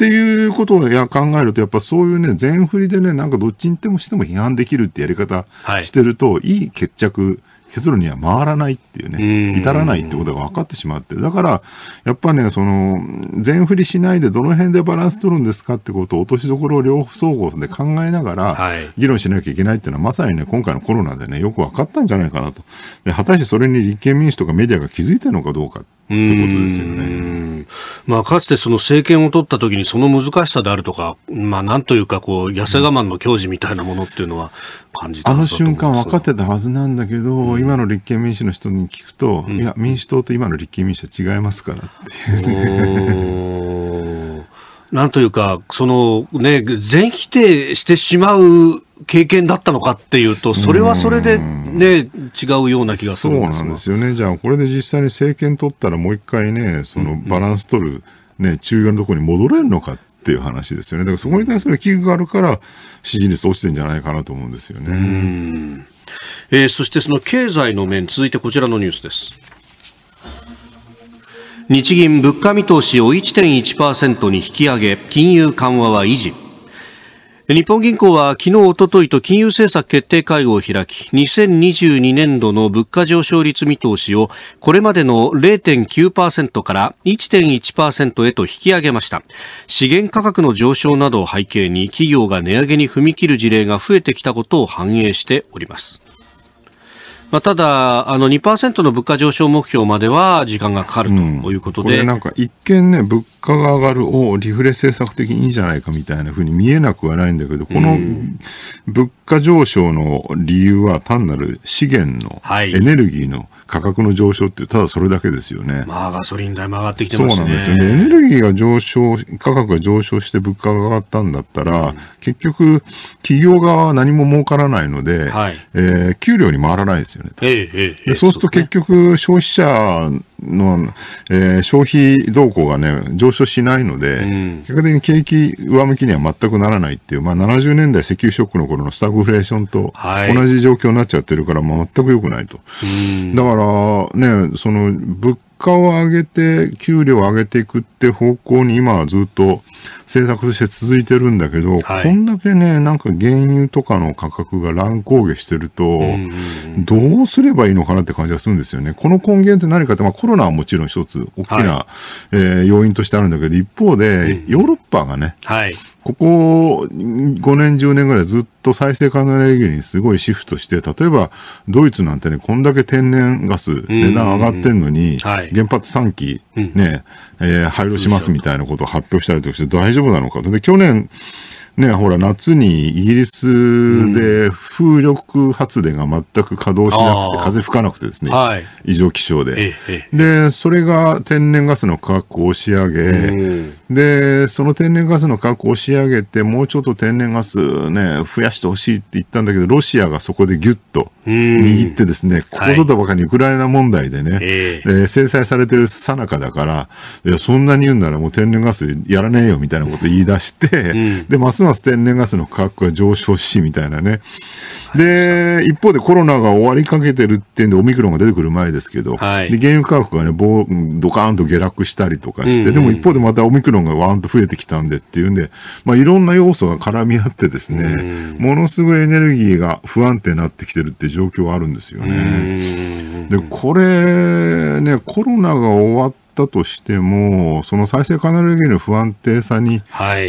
っていうことをや考えると、やっぱそういうね、全振りでね、なんかどっちにでもしても批判できるってやり方してると、はい、いい決着結論には回らないっていうね、至らないってことが分かってしまってる。だから、やっぱね、その、全振りしないでどの辺でバランス取るんですかってことを落としどころを両方総合で考えながら、議論しなきゃいけないっていうのは、まさにね、今回のコロナでね、よく分かったんじゃないかなと。で、果たしてそれに立憲民主とかメディアが気づいてるのかどうかってことですよね。まあ、かつてその政権を取った時にその難しさであるとか、まあ、なんというかこう、痩せ我慢の矜持みたいなものっていうのは感じた、ん、あの瞬間分かってたはずなんだけど、うん今の立憲民主の人に聞くと、うん、いや、民主党と今の立憲民主は違いますからっていうね。なんというか、そのね、全否定してしまう経験だったのかっていうと、それはそれでね、違うような気がするそうなんですよね。じゃあ、これで実際に政権取ったら、もう一回ね、そのバランス取る、ね、中間のところに戻れるのかっていう話ですよね。だからそこに対する危惧があるから、支持率落ちてんじゃないかなと思うんですよね。えー、そしてその経済の面、続いてこちらのニュースです。日銀物価見通しを1.1%に引き上げ、金融緩和は維持。日本銀行は昨日、おとといと金融政策決定会合を開き、2022年度の物価上昇率見通しをこれまでの0.9%から1.1%へと引き上げました。資源価格の上昇などを背景に企業が値上げに踏み切る事例が増えてきたことを反映しております。まあ、ただ、あの2%の物価上昇目標までは時間がかかるということで、うん、これなんか一見ね、物果が上がるをリフレ政策的にいいじゃないかみたいなふうに見えなくはないんだけど、この物価上昇の理由は単なる資源の、はい、エネルギーの価格の上昇ってただそれだけですよね。まあガソリン代も上がってきてますね。そうなんですよね。エネルギーが上昇、価格が上昇して物価が上がったんだったら、うん、結局企業側は何も儲からないので、はい、えー、給料に回らないですよね。えー、えー、でそうすると結局消費者の、えー、消費動向がね、上上昇しないので、うん、結果的に景気上向きには全くならないっていう、まあ、70年代石油ショックの頃のスタグフレーションと同じ状況になっちゃってるから、全く良くないと。だから、ね、その物果を上げて、給料を上げていくって方向に今はずっと政策として続いてるんだけど、はい、こんだけね、なんか原油とかの価格が乱高下してると、どうすればいいのかなって感じがするんですよね。この根源って何かって、まあ、コロナはもちろん一つ大きな、はい、えー、要因としてあるんだけど、一方で、ヨーロッパがね、はい、ここ5年、10年ぐらいずっと再生可能エネルギーにすごいシフトして、例えばドイツなんてね、こんだけ天然ガス、値段上がってんのに、原発3基ね、え廃炉しますみたいなことを発表したりとかして、大丈夫なのか。で去年ね、ほら夏にイギリスで風力発電が全く稼働しなくて、風吹かなくてですね、異常気象で、でそれが天然ガスの価格を押し上げ、で、その天然ガスの価格を押し上げて、もうちょっと天然ガスね、増やしてほしいって言ったんだけど、ロシアがそこでぎゅっと握ってですね、ここぞとばかりウクライナ問題でね、はいえー、制裁されてるさなかだから、いや、そんなに言うんならもう天然ガスやらねえよみたいなこと言い出して、うん、で、ますます天然ガスの価格が上昇し、みたいなね。で、一方でコロナが終わりかけてるってんで、オミクロンが出てくる前ですけど、はい、で原油価格がね、ドカーンと下落したりとかして、うんうん、でも一方でまたオミクロンロンがわーんと増えてきたんでっていうんで、まあ、いろんな要素が絡み合ってですね、ものすごいエネルギーが不安定になってきてるって状況はあるんですよね。で、これね、コロナが終わったとしても、その再生可能エネルギーの不安定さに、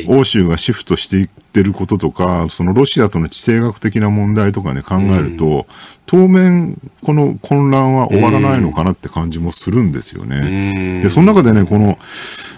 欧州がシフトしていってることとか、そのロシアとの地政学的な問題とかね、考えると、うん、当面、この混乱は終わらないのかなって感じもするんですよね。うん、で、その中でね、この、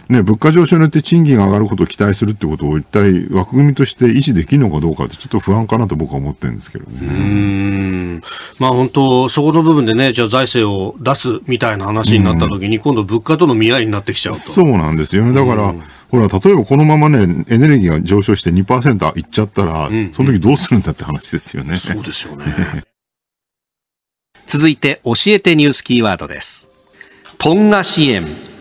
ね、物価上昇によって賃金が上がることを期待するってことを一体枠組みとして維持できるのかどうかってちょっと不安かなと僕は思ってるんですけどね。まあ本当、そこの部分でね、じゃあ財政を出すみたいな話になった時に、今度物価との見合いになってきちゃうそうなんですよね。だから、ほら、例えばこのままね、エネルギーが上昇して2%いっちゃったら、うん、その時どうするんだって話ですよね。そうですよね。続いて、教えてニュースキーワードです。トンガ支援。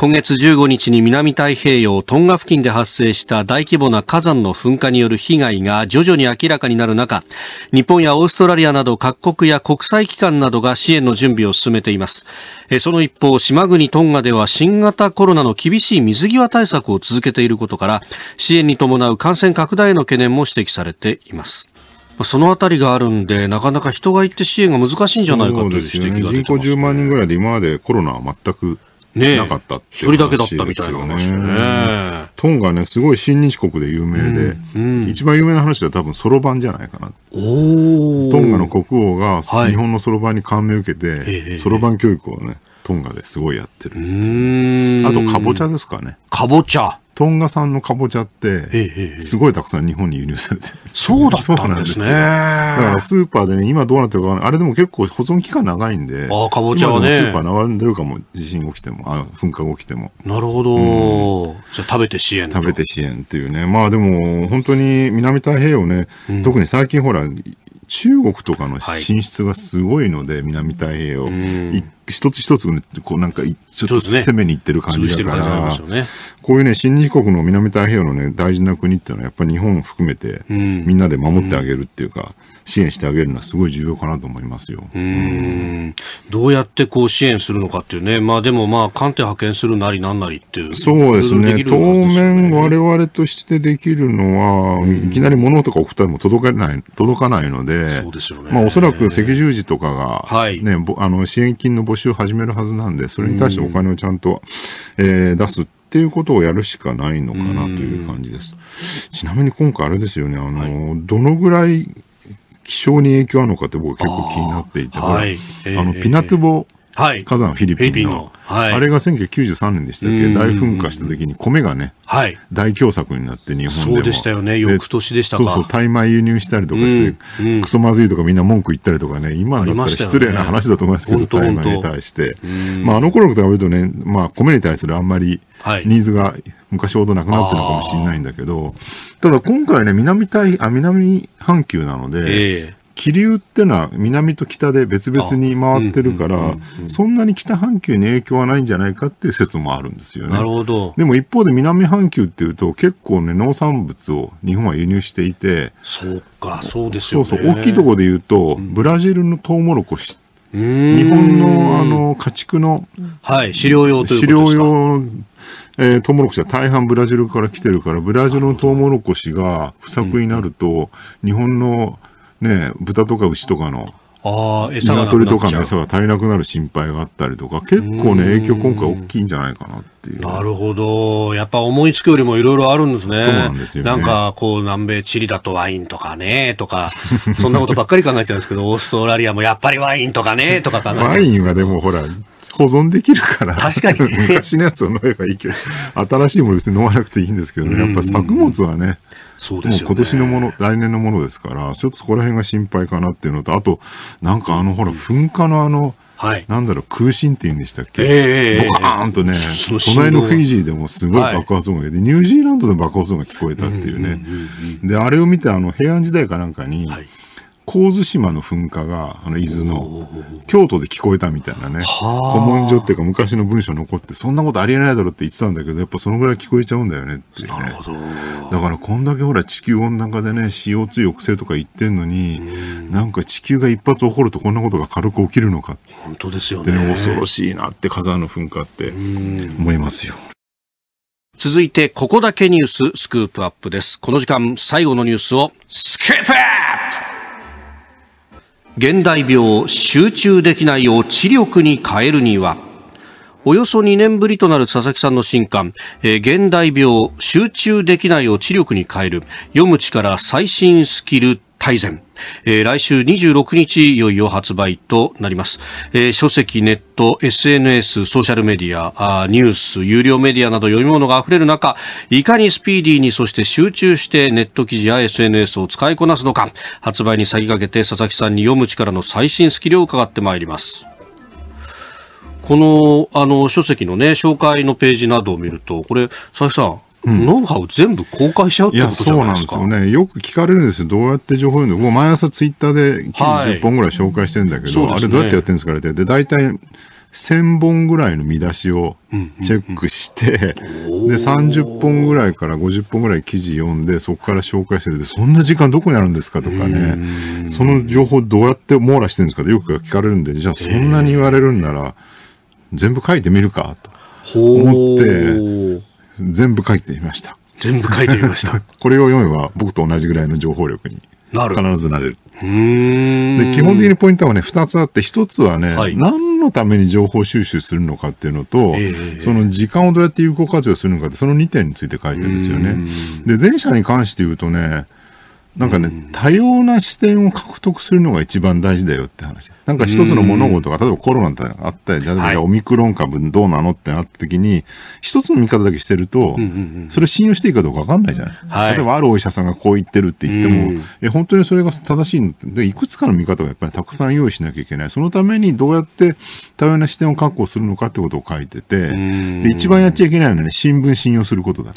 今月15日に南太平洋トンガ付近で発生した大規模な火山の噴火による被害が徐々に明らかになる中、日本やオーストラリアなど各国や国際機関などが支援の準備を進めています。その一方、島国トンガでは新型コロナの厳しい水際対策を続けていることから、支援に伴う感染拡大への懸念も指摘されています。そのあたりがあるんで、なかなか人が行って支援が難しいんじゃないかという指摘が出てますね、人口10万人ぐらいで、今までコロナは全くなかったっね、一人だけだったみたいな話ね。トンガね、すごい親日国で有名で、うんうん、一番有名な話では多分そろばんじゃないかな。トンガの国王が日本のそろばんに感銘を受けて、そろばん教育をね、トンガですごいやってるっていうあとかぼちゃですかねかぼちゃトンガ産のかぼちゃって、すごいたくさん日本に輸入されてそうだったんですね。だからスーパーでね、今どうなってるかあれでも結構保存期間長いんで、ああかぼちゃはね。スーパー並んでるかも、地震起きても、あ噴火が起きても。なるほど、うん、じゃあ食べて支援。食べて支援っていうね。まあでも、本当に南太平洋ね、うん、特に最近ほら、中国とかの進出がすごいので、はい、南太平洋。うん一つ一つ、ね、こうなんか、ちょっと攻めにいってる感じだから、ねね、こういうね、新自国の南太平洋のね、大事な国っていうのは、やっぱり日本を含めて、みんなで守ってあげるっていうか、支援してあげるのはすごい重要かなと思いますよ。うん、どうやってこう支援するのかっていうね、まあでもまあ、艦艇派遣するなりなんなりっていう。そうですね。当面我々としてできるのは、いきなり物とか送ったりも届かない、届かないので、そうですよね。まあおそらく赤十字とかが、はい、あの、支援金の募集習を始めるはずなんで、それに対してお金をちゃんと、うえー、出すっていうことをやるしかないのかなという感じです。ちなみに今回あれですよね、あの、はい、どのぐらい気象に影響あるのかって僕結構気になっていて、あはい、あの、ピナツボ、えーはい、火山フィリピンのはい、あれが1993年でしたっけ大噴火した時に米がね、はい、大凶作になって日本でそうでしたよね翌年でしたそうそう大米輸入したりとかして、クソまずいとかみんな文句言ったりとかね今だったら失礼な話だと思いますけど、大米に対して、まあ、あの頃と比べるとね、まあ、米に対するあんまりニーズが昔ほどなくなってるのかもしれないんだけど、ただ今回ね南大、あ南半球なので、えー気流ってのは南と北で別々に回ってるから、そんなに北半球に影響はないんじゃないかっていう説もあるんですよね。なるほど。でも一方で南半球っていうと結構ね、農産物を日本は輸入していて、そうか、そうですよね。そうそう、大きいところで言うと、ブラジルのトウモロコシ日本のあの家畜の、はい、飼料用という飼料用、えー、トウモロコシは大半ブラジルから来てるからブラジルのトウモロコシが不作になると、うん、日本のね、豚とか牛とかのあ餌が鶏とかの餌が足りなくなる心配があったりとか結構ね影響今回大きいんじゃないかなっていうなるほどやっぱ思いつくよりもいろいろあるんですねそうなんですよ、ね、なんかこう南米チリだとワインとかねとかそんなことばっかり考えちゃうんですけど オーストラリアもやっぱりワインとかねとか考えちゃうワインはでもほら保存できるから確かに、ね、昔のやつを飲めばいいけど新しいもの別に飲まなくていいんですけどねやっぱ作物はね、うんうんそうです、ね、今年のもの、来年のものですから、ちょっとそこら辺が心配かなっていうのと、あと、なんかあの、ほら、噴火のあの、はい、なんだろう、空振って言うんでしたっけ、えー、ボカーンとね、隣のフィジーでもすごい爆発音が、はい、ニュージーランドで爆発音が聞こえたっていうね、で、あれを見て、あの、平安時代かなんかに、はい、神津島の噴火が、あの、伊豆の、京都で聞こえたみたいなね、古文書っていうか昔の文章残って、そんなことありえないだろって言ってたんだけど、やっぱそのぐらい聞こえちゃうんだよねってね。なるほど。だからこんだけほら地球温暖化でね、CO2 抑制とか言ってんのに、んなんか地球が一発起こるとこんなことが軽く起きるのか、本当ですよね。恐ろしいなって火山の噴火って思いますよ。続いて、ここだけニューススクープアップです。この時間、最後のニュースをスクープ現代病集中できないを知力に変えるにはおよそ2年ぶりとなる佐々木さんの新刊、えー、現代病集中できないを知力に変える読む力最新スキル大全、えー、来週26日いよいよ発売となります、えー、書籍ネット SNS ソーシャルメディアあニュース有料メディアなど読み物が溢れる中いかにスピーディーにそして集中してネット記事や SNS を使いこなすのか発売に先駆けて佐々木さんに読む力の最新スキルを伺ってまいりますこのあの書籍のね紹介のページなどを見るとこれ佐々木さんノウハウ全部公開しちゃうってことじゃないですか。そうなんですよね。よく聞かれるんですよ。どうやって情報を読むの毎朝ツイッターで1 0本ぐらい紹介してるんだけど、はいね、あれどうやってやってるんですかってで、大体1000本ぐらいの見出しをチェックして、うんうんうん、で、30本ぐらいから50本ぐらい記事読んで、そこから紹介してる。そんな時間どこにあるんですかとかね。その情報どうやって網羅してるんですかってよく聞かれるんで、じゃあそんなに言われるんなら、全部書いてみるかと思って、全部書いてみました。全部書いてみました。これを読めば僕と同じぐらいの情報力になる。必ずなれる。で基本的にポイントはね、二つあって、一つはね、はい、何のために情報収集するのかっていうのと、えー、その時間をどうやって有効活用するのかって、その2点について書いてるんですよね。で、前者に関して言うとね、なんかね、うん、多様な視点を獲得するのが一番大事だよって話。なんか一つの物事が、例えばコロナってあったり、例えばじゃオミクロン株どうなのってなった時に、はい、一つの見方だけしてると、うんうんうん、それ信用していいかどうかわかんないじゃない、はい、例えばあるお医者さんがこう言ってるって言っても、うん、え本当にそれが正しいのってで、いくつかの見方をやっぱりたくさん用意しなきゃいけない。そのためにどうやって多様な視点を確保するのかってことを書いてて、うん、で一番やっちゃいけないのはね、新聞信用することだ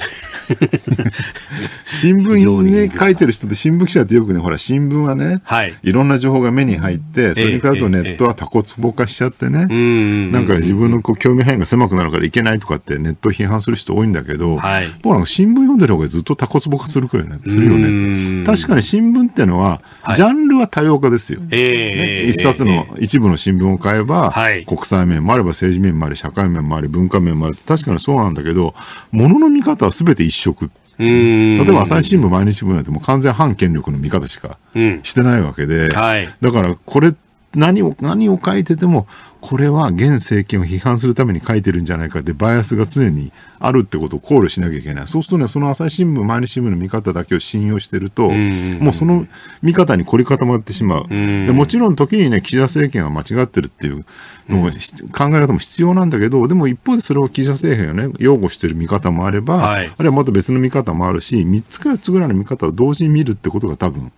新聞に、ね、書いてる人って新聞新聞記者ってよくね、ほら、新聞はね、はい、いろんな情報が目に入って、それに比べるとネットはタコツボ化しちゃってね、えー、なんか自分のこう興味範囲が狭くなるからいけないとかってネット批判する人多いんだけど、はい、僕ら新聞読んでる方がずっとタコツボ化するよね、するよね確かに新聞っていうのは、はい、ジャンルは多様化ですよ。えー、ね、一冊の、一部の新聞を買えば、国際面もあれば政治面もあり、社会面もあり、文化面もあれって確かにそうなんだけど、ものの見方は全て一色って例えば朝日新聞、毎日新聞なんてもう完全反権力の見方しかしてないわけで、うんはい、だからこれ何を、何を書いてても、これは現政権を批判するために書いてるんじゃないかってバイアスが常にあるってことを考慮しなきゃいけないそうするとねその朝日新聞毎日新聞の見方だけを信用してると、もうその見方に凝り固まってしまう、でもちろん時にね岸田政権は間違ってるっていうのを、考え方も必要なんだけどでも一方でそれを岸田政権をね擁護してる見方もあれば、はい、あるいはまた別の見方もあるし3つか4つぐらいの見方を同時に見るってことが多分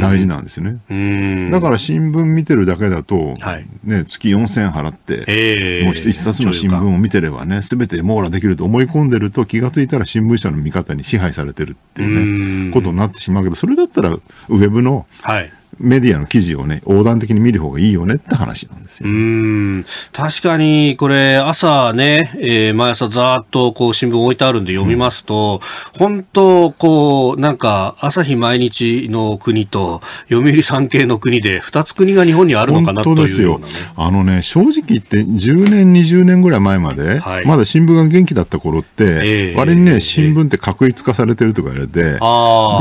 大事なんですよね、だから新聞見てるだけだと、はい、ね月4 0円払って、もう一冊の新聞を見てればね、すべて網羅できると思い込んでると、気がついたら新聞社の見方に支配されてるっていうね、ことになってしまうけど、それだったら、ウェブの、はい、メディアの記事をね、横断的に見る方がいいよねって話なんですよ。うん。確かに、これ、朝ね、えー、毎朝ざーっとこう新聞置いてあるんで読みますと、うん、本当、こう、なんか、朝日毎日の国と、読売産経の国で、2つ国が日本にあるのかなという、ね、ですよ。あのね、正直言って、10年、20年ぐらい前まで、はい、まだ新聞が元気だった頃って、えー、割にね、えー、新聞って確立化されてるとか言われて、ど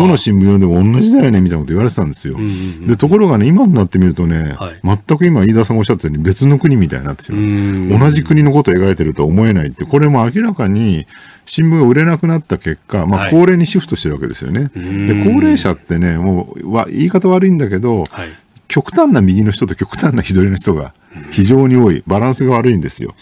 の新聞読んでも同じだよねみたいなこと言われてたんですよ。うんうんうんでところがね今になってみるとね、はい、全く今飯田さんがおっしゃったように別の国みたいになってしまう同じ国のことを描いてるとは思えないってこれも明らかに新聞が売れなくなった結果、まあ、高齢にシフトしてるわけですよね。はい、で高齢者ってねもう言い方悪いんだけど、はい、極端な右の人と極端な左の人が非常に多い、バランスが悪いんですよ。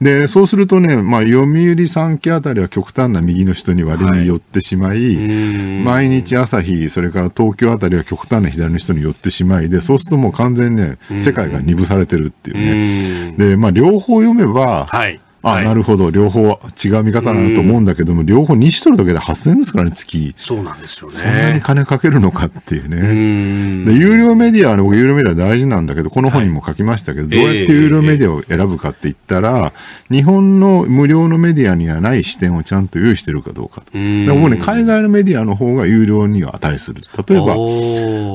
で、そうするとね、まあ、読売産経あたりは極端な右の人に割に寄ってしまい、はい、毎日朝日、それから東京あたりは極端な左の人に寄ってしまいで、そうするともう完全にね、世界が二分されてるっていうね。うで、まあ、両方読めば、はいあ、はい、なるほど。両方違う見方だと思うんだけども、両方種取るだけで8000円ですからね、月。そうなんですよね。そんなに金かけるのかっていうね。うで、有料メディア、僕有料メディア大事なんだけど、この本にも書きましたけど、はい、どうやって有料メディアを選ぶかって言ったら、えー、日本の無料のメディアにはない視点をちゃんと用意してるかどうかと。うだ僕ね、海外のメディアの方が有料には値する。例えば、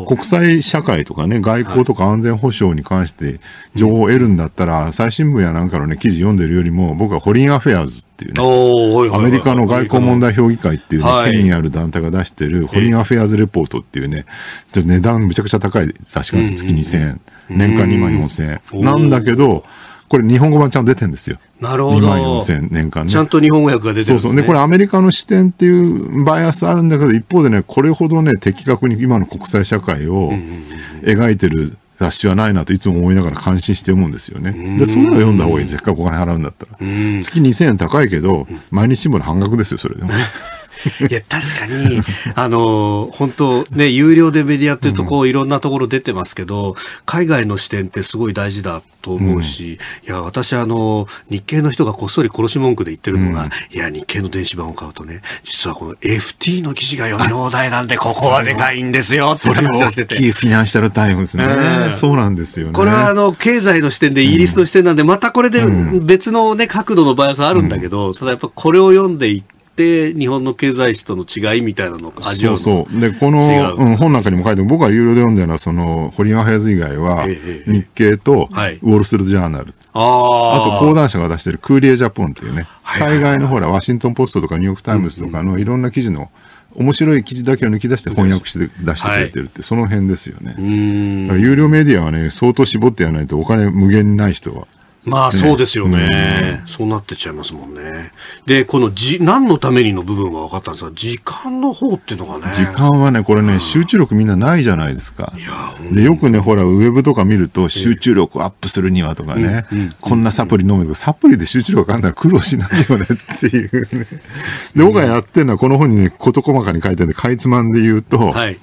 国際社会とかね、外交とか安全保障に関して情報を得るんだったら、はい、最新聞やなんかのね、記事読んでるよりも、僕はホリンアフェアーズっていうね、アメリカの外交問題評議会っていうね、はい、権威ある団体が出してるホリンアフェアーズレポートっていうね、ちょっと値段むちゃくちゃ高い雑誌があるん月2000円。年間2万4000円。なんだけど、これ日本語版ちゃんと出てるんですよ。なるほど。2万4000年間ね。ちゃんと日本語訳が出てるんです、ね、そうそう。で、これアメリカの視点っていうバイアスあるんだけど、一方でね、これほどね、的確に今の国際社会を描いてる雑誌はないなといつも思いながら感心して思うんですよね。で、そういうの読んだ方がいい。せっかくお金払うんだったら。月2000円高いけど、毎日新聞の半額ですよ、それでも、いや、確かに、あの、本当ね、有料でメディアっていうと、こう、いろんなところ出てますけど、海外の視点ってすごい大事だと思うし、いや、私、あの、日系の人がこっそり殺し文句で言ってるのが、いや、日系の電子版を買うとね、実はこの FT の記事が読み放題なんで、ここはでかいんですよ、って話をしてて。フィナンシャルタイムズね。そうなんですよね。これは、あの、経済の視点でイギリスの視点なんで、またこれで別のね、角度のバイアスあるんだけど、ただやっぱこれを読んでいて、って日本の経済史との違いみたいなのを味わうそうそうでこの、うん、本なんかにも書いて僕が有料で読んだのはその堀山隼ズ以外は日経とウォール・ストリート・ジャーナル、はい、ああと講談社が出してるクーリエ・ジャポンっていうね、はいはいはい、海外のほらワシントン・ポストとかニューヨーク・タイムズとかのいろんな記事の、うんうん面白い記事だけを抜き出して翻訳して出してくれてるって、はい、その辺ですよね。有料メディアはね、相当絞ってやらないとお金無限にない人は。まあそうですよね、うん、そうなってちゃいますもんね。で、このじ何のためにの部分は分かったんですが、時間の方っていうのがね。時間はね、これね、うん、集中力みんなないじゃないですか。いや、でよくね、ほら、ウェブとか見ると、集中力アップするにはとかね、えー、こんなサプリ飲むとか、サプリで集中力あんなら苦労しないよねっていうね。で、僕がやってるのは、この本にね、事細かに書いてあるんで、かいつまんで言うと、はい、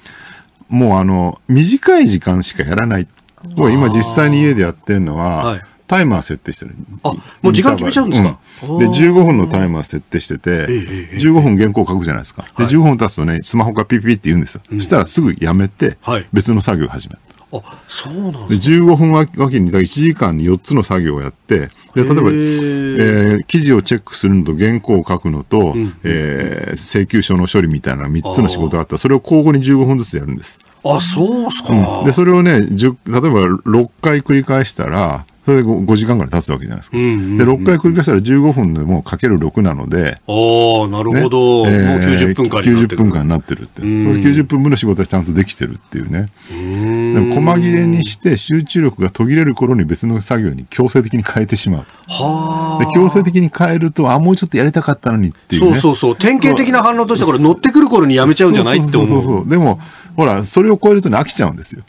もうあの、短い時間しかやらない。今実際に家でやってるのは、はいタイマー設定してる。あ、もう時間決めちゃうんですか、うん、で、15分のタイマー設定してて、15分原稿を書くじゃないですか。で、15分経つとね、スマホがピピピって言うんですよ。そしたらすぐやめて、別の作業を始める。あそうなんで,、ね、で15分わけに1時間に4つの作業をやってで例えば、えー、記事をチェックするのと原稿を書くのと、うん、えー、請求書の処理みたいな3つの仕事があったらそれを交互に15分ずつやるんです。あそうすか、うん、でそれをね例えば6回繰り返したらそれで 5, 5時間ぐらい経つわけじゃないですか。うんうんうん、で、6回繰り返したら15分でもうかける6なので。ああ、なるほど、ね、えー、もう90分間になってる。90分間になってるって。うん、90分分の仕事はちゃんとできてるっていうね。うでも、細切れにして集中力が途切れる頃に別の作業に強制的に変えてしまう。はあ。強制的に変えると、あ、もうちょっとやりたかったのにっていう、ね、そうそうそう。典型的な反応としてこれ乗ってくる頃にやめちゃうんじゃないって思う。そうそうそうそう。でも、ほら、それを超えるとね、飽きちゃうんですよ。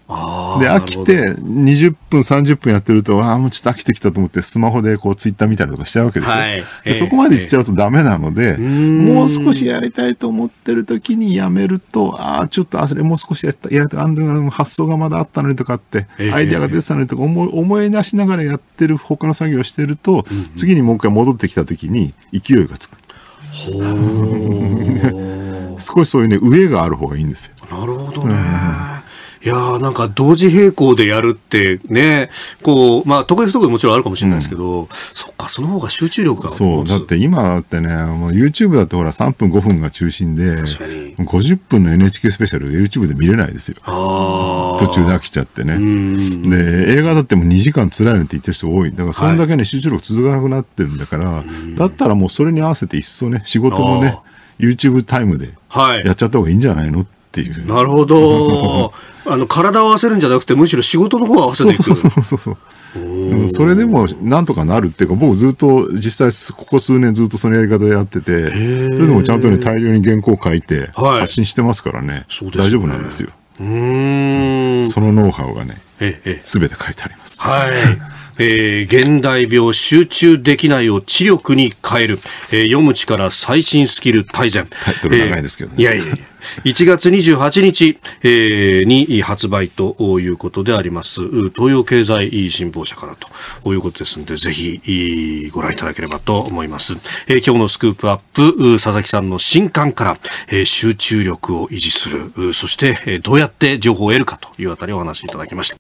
で、飽きて20分、30分やってると、あ、もちょっと飽きてきたと思って、スマホでこうツイッター見たりとかしちゃうわけでしょ。はい、でそこまでいっちゃうとダメなので、もう少しやりたいと思ってる時にやめると、ああ、ちょっとあれもう少しやったやりたい、あの発想がまだあったのにとかって、アイデアが出てたのにとか思い思い出しながらやってる他の作業をしてると、うんうん、次にもう一回戻ってきた時に勢いがつく。ほ 少しそういうね、上がある方がいいんですよ。なるほどね。いやーなんか同時並行でやるってね、こう、まあ得意不得意もちろんあるかもしれないですけど、うん、そっか、その方が集中力がそう、だって今だってね、もう YouTube だってほら3分5分が中心で、50分の NHK スペシャル YouTube で見れないですよ。途中で飽きちゃってね。で、映画だってもう2時間辛いのって言ってる人多い。だからそんだけね、集中力続かなくなってるんだから、だったらもうそれに合わせて一層ね、仕事もね、YouTube タイムでやっちゃった方がいいんじゃないのってていう。なるほど。あの、体を合わせるんじゃなくて、むしろ仕事の方を合わせていく。そうそうそうそう。それでもなんとかなるっていうか、僕ずっと実際ここ数年ずっとそのやり方でやってて、それでもちゃんとね、大量に原稿を書いて発信してますからね、はい、大丈夫なんですよ。そのノウハウがね、すべて書いてあります。はい。えー、現代病集中できないを知力に変える、えー、読む力最新スキル大全。タイトル長いですけどね。えー、いやいやいや。1月28日、えー、に発売ということであります、東洋経済新報社からということですので、ぜひご覧いただければと思います。えー、今日のスクープアップ、佐々木さんの新刊から、えー、集中力を維持する、そして、どうやって情報を得るかというあたりをお話しいただきました。